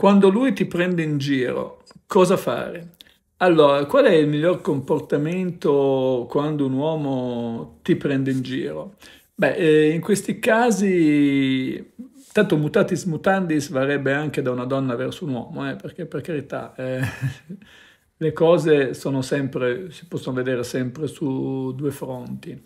Quando lui ti prende in giro, cosa fare? Allora, qual è il miglior comportamento quando un uomo ti prende in giro? Beh, eh, in questi casi, tanto mutatis mutandis varrebbe anche da una donna verso un uomo, eh, perché per carità eh, le cose sono sempre, si possono vedere sempre su due fronti.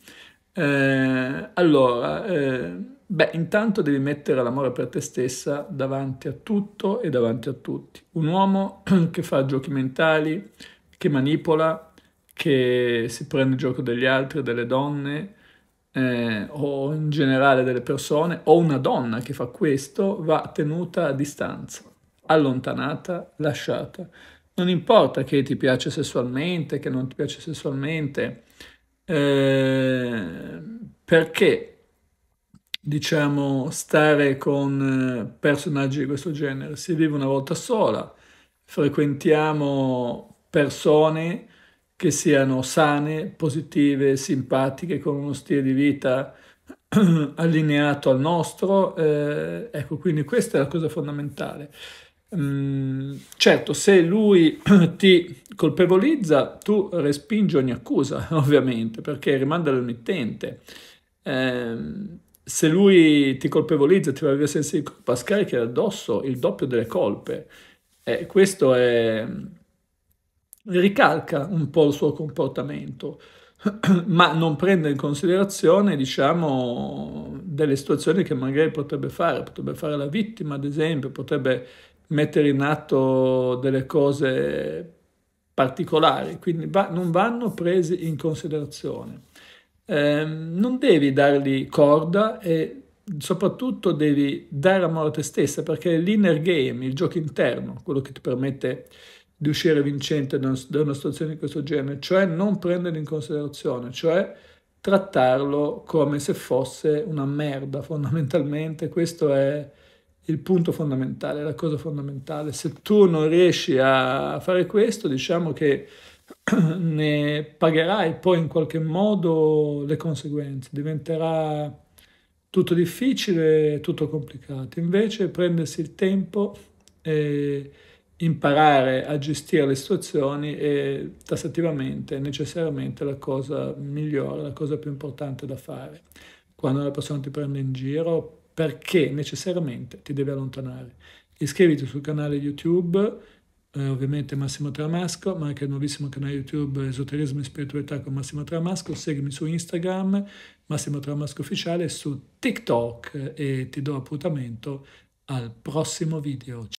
Eh, allora, eh, Beh, intanto devi mettere l'amore per te stessa davanti a tutto e davanti a tutti. Un uomo che fa giochi mentali, che manipola, che si prende il gioco degli altri, delle donne eh, o in generale delle persone, o una donna che fa questo, va tenuta a distanza, allontanata, lasciata. Non importa che ti piace sessualmente, che non ti piace sessualmente, eh, perché diciamo, stare con eh, personaggi di questo genere. Si vive una volta sola, frequentiamo persone che siano sane, positive, simpatiche, con uno stile di vita allineato al nostro. Eh, ecco, quindi questa è la cosa fondamentale. Mm, certo, se lui ti colpevolizza, tu respingi ogni accusa, ovviamente, perché rimanda all'emittente. Eh, se lui ti colpevolizza, ti va via senso di colpa, scarichi addosso il doppio delle colpe. Eh, questo è, ricalca un po' il suo comportamento, ma non prende in considerazione, diciamo, delle situazioni che magari potrebbe fare. Potrebbe fare la vittima, ad esempio, potrebbe mettere in atto delle cose particolari, quindi va, non vanno prese in considerazione. Ehm, non devi dargli corda e soprattutto devi dare amore a te stessa perché l'inner game, il gioco interno, quello che ti permette di uscire vincente da una situazione di questo genere, cioè non prenderlo in considerazione, cioè trattarlo come se fosse una merda fondamentalmente, questo è il punto fondamentale, la cosa fondamentale. Se tu non riesci a fare questo, diciamo che ne pagherai poi in qualche modo le conseguenze, diventerà tutto difficile, tutto complicato. Invece prendersi il tempo e imparare a gestire le situazioni è tassativamente, necessariamente la cosa migliore, la cosa più importante da fare. Quando una persona ti prende in giro, perché necessariamente ti deve allontanare. Iscriviti sul canale YouTube eh, ovviamente Massimo Tramasco, ma anche il nuovissimo canale YouTube Esoterismo e Spiritualità con Massimo Tramasco. Seguimi su Instagram, Massimo Tramasco Ufficiale, su TikTok eh, e ti do appuntamento al prossimo video.